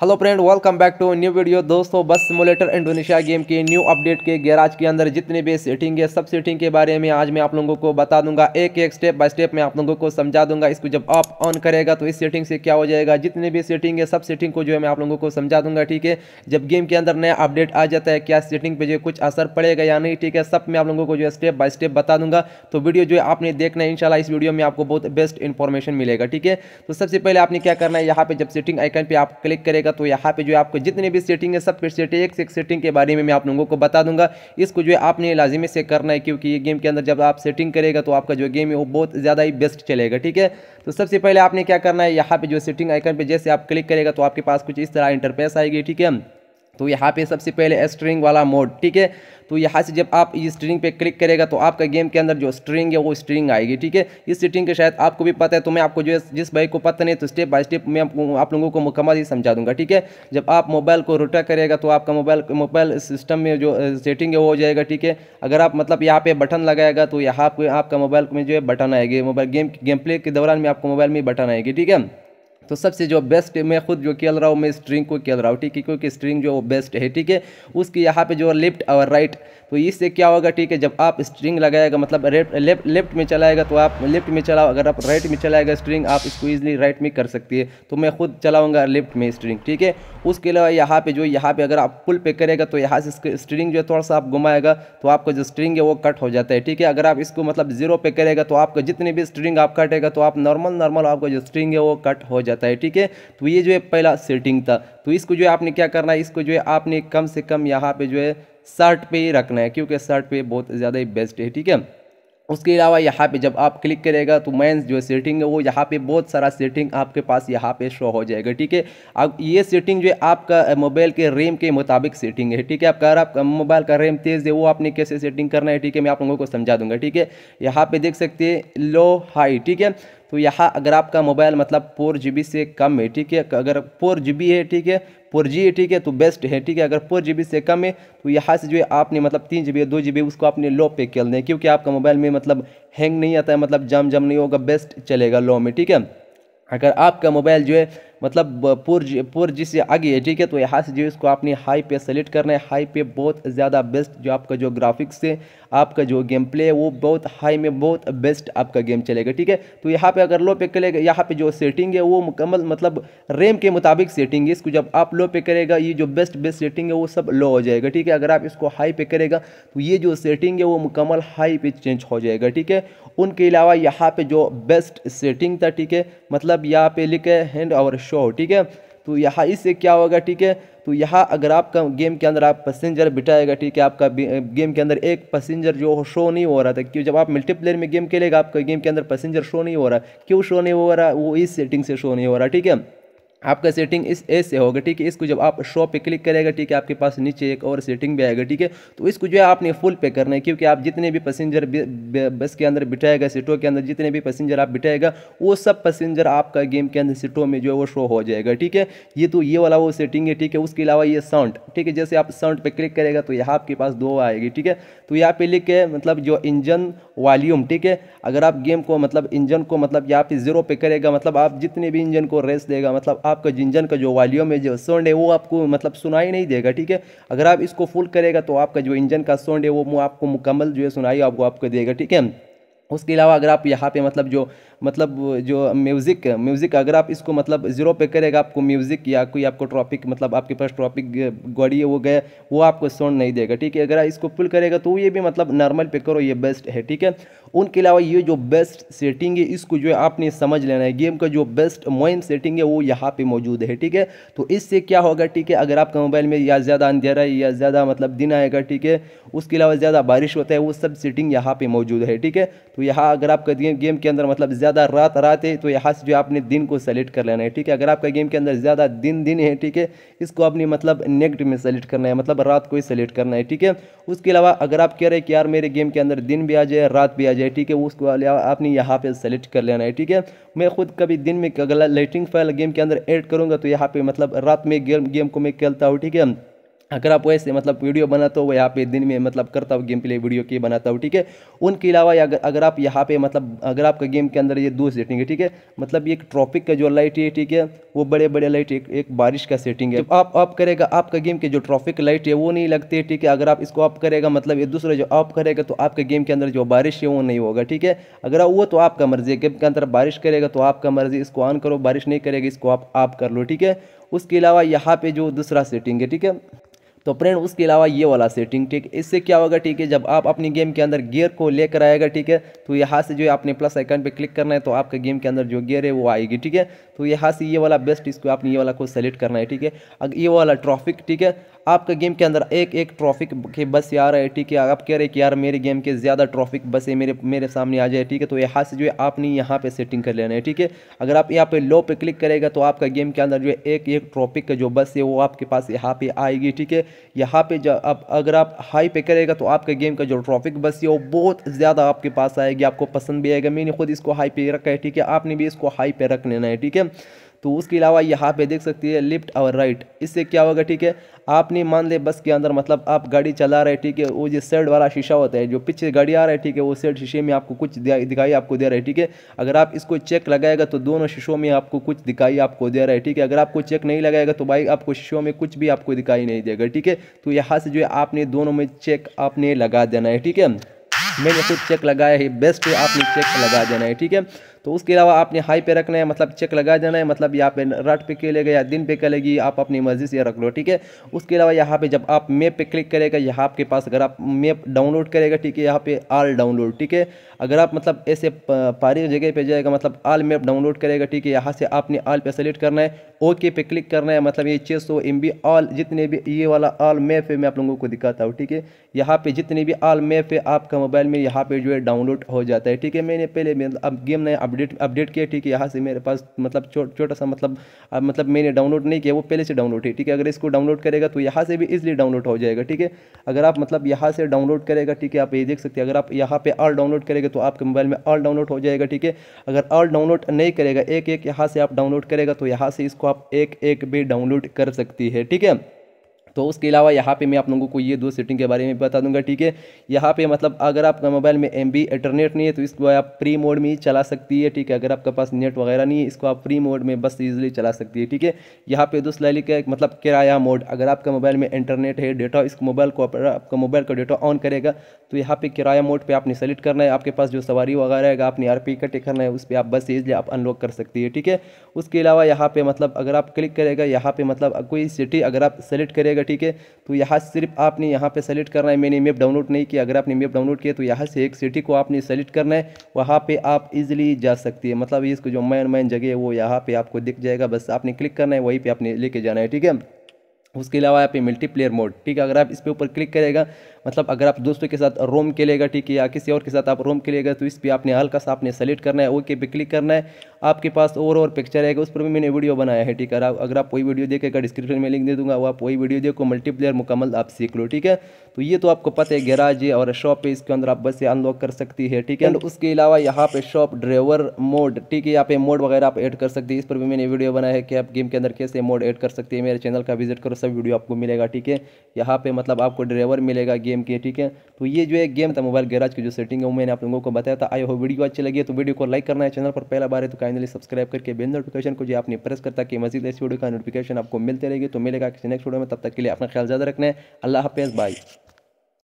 hello friend welcome back to new video दोस्तों bus simulator Indonesia game के new update के garage के अंदर जितने भी सेटिंग है सब सेटिंग के बारे में आज मैं आप लोगों को बता दूंगा एक एक स्टेप बाय स्टेप मैं आप लोगों को समझा दूंगा इसको जब आप ऑन करेगा तो इस सेटिंग से क्या हो जाएगा जितने भी सेटिंग है सब सेटिंग को जो है मैं आप लोगों को समझा दूंगा ठीक है जब गेम के अंदर नया अपडेट आ जाता है क्या सेटिंग पर जो कुछ असर पड़ेगा या नहीं ठीक है सब मैं आप लोगों को जो है स्टेप बाय स्टेप बता दूंगा तो वीडियो जो है आपने देखना है इनशाला इस वीडियो में आपको बहुत बेस्ट इन्फॉर्मेशन मिलेगा ठीक है तो सबसे पहले आपने क्या करना है यहाँ पर जब सेटिंग आइकन पर आप क्लिक करेगा जाएगा तो यहाँ पे जो है आपको जितने भी सेटिंग है सब सेट एक से एक सेटिंग के बारे में मैं आप लोगों को बता दूंगा इसको जो है आपने लाजिमी से करना है क्योंकि ये गेम के अंदर जब आप सेटिंग करेगा तो आपका जो गेम है वो बहुत ज़्यादा ही बेस्ट चलेगा ठीक है तो सबसे पहले आपने क्या करना है यहाँ पर जो सेटिंग आइकन पर जैसे आप क्लिक करेगा तो आपके पास कुछ इस तरह इंटरपेस आएगी ठीक है तो यहाँ पे सबसे पहले स्ट्रिंग वाला मोड ठीक है तो यहाँ से जब आप इस स्ट्रिंग पे क्लिक करेगा तो आपका गेम के अंदर जो स्ट्रिंग है वो स्ट्रिंग आएगी ठीक है इस स्ट्रिंग के शायद आपको भी पता है तो मैं आपको जो जिस भाई को पता नहीं तो स्टेप बाय स्टेप मैं आप लोगों को मुकम्मल ही समझा दूंगा ठीक है जब आप मोबाइल को रोटा करेगा तो आपका मोबाइल मोबाइल सिस्टम में जो सेटिंग है वो हो जाएगा ठीक है अगर आप मतलब यहाँ पे बटन लगाएगा तो यहाँ पे आपका मोबाइल में जो है बटन आएगी मोबाइल गेम गेम प्ले के दौरान में आपको मोबाइल में बटन आएगी ठीक है तो सबसे जो बेस्ट मैं खुद जो खेल रहा हूँ मैं स्ट्रिंग को खेल रहा हूँ ठीक है क्योंकि स्ट्रिंग जो बेस्ट है ठीक है उसकी यहाँ पे जो लेफ्ट और राइट तो इससे क्या होगा ठीक है जब आप स्ट्रिंग लगाएगा मतलब लेफ्ट लेफ्ट में चलाएगा तो आप लेफ्ट में चलाओ अगर आप राइट में चलाएगा स्ट्रिंग आप इसको ईजिली राइट में कर सकती है तो मैं खुद चलाऊँगा लेफ्ट में स्ट्रिंग ठीक है उसके अलावा यहाँ पर जो यहाँ पर अगर आप पुल पे करेगा तो यहाँ से स्ट्रिंग जो है थोड़ा सा आप घुमाएगा तो आपका जो स्ट्रिंग है वो कट हो जाता है ठीक है अगर आप इसको मतलब जीरो पे करेगा तो आपका जितनी भी स्ट्रिंग आप कटेगा तो आप नॉर्मल नॉर्मल आपका जो स्ट्रिंग है वो कट हो जाता है ठीक है तो ये जो है पहला सेटिंग था तो इसको जो है आपने क्या करना है इसको जो है आपने कम से कम यहाँ पे जो है शर्ट पे ही रखना है क्योंकि शर्ट पे बहुत ज़्यादा ही बेस्ट है ठीक है उसके अलावा यहाँ पे जब आप क्लिक करेगा तो मैं जो सेटिंग है वो यहाँ पे बहुत सारा सेटिंग आपके पास यहाँ पे शो हो जाएगा ठीक है अब ये सेटिंग जो है आपका मोबाइल के रैम के मुताबिक सेटिंग है ठीक है आप अगर आप मोबाइल का रैम तेज़ है वो आपने कैसे सेटिंग करना है ठीक है मैं आप लोगों को समझा दूंगा ठीक है यहाँ पर देख सकते हैं लो हाई ठीक है तो यहाँ अगर आपका मोबाइल मतलब फोर जी से कम है ठीक है अगर फोर जी है ठीक है फोर जी है ठीक है तो बेस्ट है ठीक है अगर फोर जी से कम है तो यहाँ से जो है आपने मतलब तीन जी बी दो जी बी उसको आपने लो पे कर दें क्योंकि आपका मोबाइल में मतलब हैंग नहीं आता है मतलब जम जम नहीं होगा बेस्ट चलेगा लो में ठीक है अगर आपका मोबाइल जो है मतलब पुर पुर जिस आगे है ठीक है तो यहाँ से जो इसको आपने हाई पे सेलेक्ट करना है हाई पे बहुत ज़्यादा बेस्ट जो आपका जो ग्राफिक्स है आपका जो गेम प्ले है वो बहुत हाई में बहुत बेस्ट आपका गेम चलेगा ठीक है तो यहाँ पे अगर लो पे करेगा यहाँ पे जो सेटिंग है वो मुकम्मल मतलब रैम के मुताबिक सेटिंग है इसको जब आप लो पे करेगा ये जो बेस्ट बेस्ट सेटिंग है वो सब लो हो जाएगा ठीक है अगर आप इसको हाई पे करेगा तो ये जो सेटिंग है वो मुकम्मल हाई पे चेंज हो जाएगा ठीक है उनके अलावा यहाँ पर जो बेस्ट सेटिंग था ठीक है मतलब यहाँ पे लिखे हैंड और शो शो ठीक है तो यहाँ इससे क्या होगा ठीक है तो यहाँ अगर आपका गेम के अंदर आप पैसेंजर बिठाएगा ठीक है आपका गेम के अंदर एक पैसेंजर जो शो नहीं हो रहा था क्यों जब आप मल्टीप्लेयर में गेम खेलेगा आपका गेम के अंदर पैसेंजर शो नहीं हो रहा क्यों शो नहीं हो रहा वो इस सेटिंग से शो नहीं हो रहा ठीक है आपका सेटिंग इस ए से होगा ठीक है इसको जब आप शॉप पे क्लिक करेगा ठीक है आपके पास नीचे एक और सेटिंग भी आएगा ठीक है तो इसको जो है आपने फुल पे करना है क्योंकि आप जितने भी पैसेंजर बस के अंदर बिठाएगा सीटों के अंदर जितने भी पैसेंजर आप बिठाएगा वो सब पैसेंजर आपका गेम के अंदर सीटों में जो है वो शो हो जाएगा ठीक है ये तो ये वाला वो सेटिंग है ठीक है उसके अलावा ये साउंड ठीक है जैसे आप साउंड पर क्लिक करेगा तो यहाँ आपके पास दो आएगी ठीक है तो यहाँ पे लिख के मतलब जो इंजन वॉल्यूम ठीक है अगर आप गेम को मतलब इंजन को मतलब यहाँ पे जीरो पे करेगा मतलब आप जितने भी इंजन को रेस देगा मतलब आपका जिंजन का जो वॉल्यूम है जो साउंड है वो आपको मतलब सुनाई नहीं देगा ठीक है अगर आप इसको फुल करेगा तो आपका जो इंजन का साउंड है वो आपको मुकम्मल जो है सुनाई आपको आपको देगा ठीक है उसके अलावा अगर आप यहाँ पे मतलब जो मतलब जो म्यूज़िक म्यूज़िक अगर आप इसको मतलब ज़ीरो पे करेगा आपको म्यूज़िक या कोई आपको ट्रॉपिक मतलब आपके पास ट्रॉपिक गाड़ी है वो गए वो आपको साउंड नहीं देगा ठीक है अगर आप इसको फुल करेगा तो ये भी मतलब नॉर्मल पे करो ये बेस्ट है ठीक है उनके अलावा ये जो बेस्ट सेटिंग है इसको जो है आपने समझ लेना है गेम का जो बेस्ट मोइन सेटिंग है वो यहाँ पे मौजूद है ठीक है तो इससे क्या होगा ठीक है अगर आपका मोबाइल में या ज़्यादा अंधेरा या ज़्यादा मतलब दिन आएगा ठीक है उसके अलावा ज़्यादा बारिश होता है वो सब सेटिंग यहाँ पर मौजूद है ठीक है तो यहाँ अगर आपका गेम के अंदर मतलब ज़्यादा रात रात है तो यहाँ से जो आपने दिन को सेलेक्ट कर लेना है ठीक है अगर आपका गेम के अंदर ज़्यादा दिन दिन है ठीक है इसको आपने मतलब नेक्ट में सेलेक्ट करना है मतलब रात को ही सेलेक्ट करना है ठीक है उसके अलावा अगर आप कह रहे हैं कि यार मेरे गेम के अंदर दिन भी आ जाए रात भी आ जाए ठीक है उसके वाले आपने यहाँ पे सेलेक्ट कर लेना है ठीक है मैं खुद कभी दिन में अगला लाइटिंग फाइल गेम के अंदर ऐड करूँगा तो यहाँ पे मतलब रात में गेम गेम को मैं खेलता हूँ ठीक है अगर आप वैसे मतलब वीडियो बनाते हो यहाँ पे दिन में मतलब करता हो गेम प्ले वीडियो की बनाता हो ठीक है उनके अलावा अगर अगर आप यहाँ पे मतलब अगर आपका गेम के अंदर ये दो सेटिंग है ठीक है मतलब ये एक ट्रॉपिक का जो लाइट है ठीक है वो बड़े बड़े लाइट एक, एक बारिश का सेटिंग है आप आप करेगा आपका गेम के जो ट्रॉपिक लाइट है वो नहीं लगती है ठीक है अगर आप इसको ऑफ करेगा मतलब ये दूसरा जो ऑफ करेगा तो आपके गेम के अंदर जो बारिश है वो नहीं होगा ठीक है अगर वो तो आपका मर्जी है गेम के अंदर बारिश करेगा तो आपका मर्जी इसको ऑन करो बारिश नहीं करेगा इसको आप ऑफ कर लो ठीक है उसके अलावा यहाँ पे जो दूसरा सेटिंग है ठीक है तो फ्रेंड उसके अलावा ये वाला सेटिंग ठीक इससे क्या होगा ठीक है जब आप अपनी गेम के अंदर गियर को लेकर आएगा ठीक है तो यहाँ से जो है आपने प्लस आइकन पे क्लिक करना है तो आपके गेम के अंदर जो गियर है वो आएगी ठीक है तो यहाँ से ये वाला बेस्ट इसको आपने ये वाला को सेलेक्ट करना है ठीक है अगर ये वाला ट्रॉफिक ठीक है आपका गेम के अंदर एक एक ट्रॉफिक के बस आ रहा है ठीक है आप कह रहे हैं कि यार मेरे गेम के ज़्यादा ट्रॉफिक बसें मेरे मेरे सामने आ जाए ठीक है तो यहाँ से जो है आपने यहाँ पे सेटिंग कर लेना है ठीक है अगर आप यहाँ पे लो पे क्लिक करेगा तो आपका गेम के अंदर जो है एक एक ट्रॉफिक का जो बस है वो आपके पास यहाँ पे आएगी ठीक है यहाँ पे जब आप अगर आप हाई पे करेगा तो आपके गेम का जो ट्रॉफिक बस है वो बहुत ज़्यादा आपके पास आएगी आपको पसंद भी आएगा मैंने खुद इसको हाई पे रखा है ठीक है आपने भी इसको हाई पे रख लेना है ठीक है तो उसके अलावा यहाँ पे देख सकती है लेफ्ट और राइट इससे क्या होगा ठीक है आपने मान ले बस के अंदर मतलब आप गाड़ी चला रहे ठीक है वो जो सेड वाला शीशा होता है जो पीछे गाड़ी आ रहा है ठीक है वो सेड शीशे में आपको कुछ दिखाई आपको दे रहा है ठीक है अगर आप इसको चेक लगाएगा तो दोनों शीशों में आपको कुछ दिखाई आपको दे रहा है ठीक है अगर आपको चेक नहीं लगाएगा तो भाई आपको शीशों में कुछ भी आपको दिखाई नहीं देगा ठीक है तो यहाँ से जो है आपने दोनों में चेक आपने लगा देना है ठीक है मैंने खुद चेक लगाया है बेस्ट है आपने चेक लगा देना है ठीक है तो उसके अलावा आपने हाई पे रखना है मतलब चेक लगा देना है मतलब यहाँ पे रात पे खेलेगा या दिन पे खेलेगी आप अपनी मर्जी से रख लो ठीक है उसके अलावा यहाँ पे जब आप मैप पे क्लिक करेगा यहाँ आपके पास अगर आप मैप डाउनलोड करेगा ठीक है यहाँ पे आल डाउनलोड ठीक है अगर आप मतलब ऐसे पारी जगह पे जाएगा मतलब आल मैप डाउनलोड करेगा ठीक है यहाँ से आपने आल पे सेलेक्ट करना है ओके पे क्लिक करना है मतलब ये छः सौ एम बी ऑल जितने भी ये वाला ऑल मैप है मैं आप लोगों को दिखाता हूँ ठीक है यहाँ पे जितने भी ऑल मैप है आपका मोबाइल में यहाँ पे जो है डाउनलोड हो जाता है ठीक है मैंने पहले अब गेम ने अपडेट अपडेट किया ठीक है यहाँ से मेरे पास मतलब छोटा सा मतलब मतलब मैंने डाउनलोड नहीं किया वो पहले से डाउनलोड है ठीक है अगर इसको डाउनलोड करेगा तो यहाँ से भी इजिली डाउनलोड हो जाएगा ठीक है अगर आप मतलब यहाँ से डाउनलोड करेगा ठीक है आप ये देख सकते हैं अगर आप यहाँ पर ऑल डाउनलोड करेगा तो आपके मोबाइल में ऑल डाउनलोड हो जाएगा ठीक है अगर ऑल डाउनलोड नहीं करेगा एक एक यहाँ से आप डाउनलोड करेगा तो यहाँ से इसको आप एक एक भी डाउनलोड कर सकती है ठीक है तो उसके अलावा यहाँ पे मैं आप लोगों को ये दो सेटिंग के बारे में बता दूंगा ठीक है यहाँ पे मतलब अगर आपका मोबाइल में एम इंटरनेट नहीं है तो इसको आप फ्री मोड में ही चला सकती है ठीक है अगर आपके पास नेट वगैरह नहीं है इसको आप फ्री मोड में बस ईजिली चला सकती है ठीक है यहाँ पे दूसरा लिखा है मतलब किराया मोड अगर आपका मोबाइल में इंटरनेट है डेटा इस मोबाइल को आपका मोबाइल का डेटा ऑन करेगा तो यहाँ पर किराया मोड पर आपने सेलेक्ट करना है आपके पास जो सवारी वगैरह है आपने आर पी कटे करना है उस पर आप बस ईजिली आप अनलॉक कर सकती है ठीक है उसके अलावा यहाँ पर मतलब अगर आप क्लिक करेगा यहाँ पर मतलब कोई सिटी अगर आप सेलेक्ट करेगा ठीक है तो यहाँ सिर्फ आपने यहाँ पे सेलेक्ट करना है मैंने मैप डाउनलोड नहीं किया अगर आपने मैप डाउनलोड किया तो यहाँ से एक सिटी को आपने सेलेक्ट करना है वहाँ पे आप इजीली जा सकती है मतलब इसको जो मैन मैन जगह है वो यहाँ पे आपको दिख जाएगा बस आपने क्लिक करना है वहीं पर आपने लेके जाना है ठीक है उसके अलावा यहाँ पे मल्टीप्लेयर मोड ठीक है अगर आप इस पर ऊपर क्लिक करेगा मतलब अगर आप दोस्तों के साथ रोम खेलेगा ठीक है या किसी और के साथ आप रोम खेलेगा तो इस पर आपने हल्का सा आपने सेलेक्ट करना है ओके पे क्लिक करना है आपके पास और और पिक्चर है उस पर भी मैंने वीडियो बनाया है ठीक है अगर आप वही वीडियो देखेगा डिस्क्रिप्शन में लिंक दे दूंगा वो आप वही वीडियो देखो मल्टीप्लेयर मुकम्मल आप सीख लो ठीक है तो ये तो आपको पता है गैराज है और शॉप है इसके अंदर आप बस अनलॉक कर सकती है ठीक है एंड उसके अलावा यहाँ पे शॉप ड्राइवर मोड ठीक है यहाँ पे मोड वगैरह आप ऐड कर सकते हैं इस पर भी मैंने वीडियो बनाया है कि आप गेम के अंदर कैसे मोड ऐड कर सकते हैं मेरे चैनल का विजिट करो सब वीडियो आपको मिलेगा ठीक है यहाँ पे मतलब आपको ड्राइवर मिलेगा गेम के ठीक है तो ये जो है गेम था मोबाइल गैराज की जो सेटिंग है वो मैंने आप लोगों को बताया था आई हो वीडियो अच्छी लगी तो वीडियो को लाइक करना है चैनल पर पहला बार है तो कहीं चैनल सब्सक्राइब करके बेल नोटिफिकेशन को जो आपने प्रेस करता कि मजीद ऐसी वीडियो का नोटिफिकेशन आपको मिलते रहेगी तो मिलेगा किसी नेक्स्ट वीडियो में तब तक के लिए अपना ख्याल ज़्यादा रखना है अल्लाह हाफिज़ बाई